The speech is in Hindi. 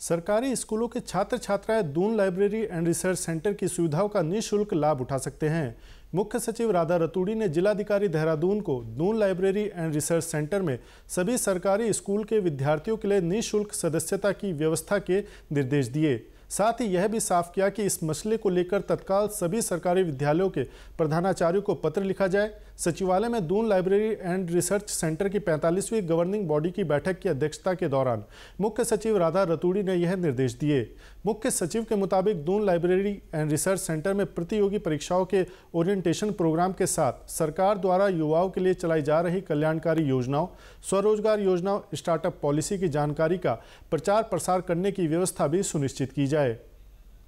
सरकारी स्कूलों के छात्र छात्राएं Doon library and research centre की सुविधाओं का निःशुल्क लाभ उठा सकते हैं मुख्य सचिव राधा रतूड़ी ने जिलाधिकारी देहरादून को Doon library and research centre में सभी सरकारी स्कूल के विद्यार्थियों के लिए निःशुल्क सदस्यता की व्यवस्था के निर्देश दिए साथ ही यह भी साफ किया कि इस मसले को लेकर तत्काल सभी सरकारी विद्यालयों के प्रधानाचार्यों को पत्र लिखा जाए सचिवालय में Doon library and research centre की 45वीं गवर्निंग बॉडी की बैठक की अध्यक्षता के दौरान मुख्य सचिव राधा रतूड़ी ने यह निर्देश दिए मुख्य सचिव के मुताबिक Doon library and research centre में प्रतियोगी परीक्षाओं के ओरिएंटेशन प्रोग्राम के साथ सरकार द्वारा युवाओं के लिए चलाई जा रही कल्याणकारी योजनाओं स्वरोजगार योजनाओं स्टार्टअप पॉलिसी की जानकारी का प्रचार प्रसार करने की व्यवस्था भी सुनिश्चित की जाए जाए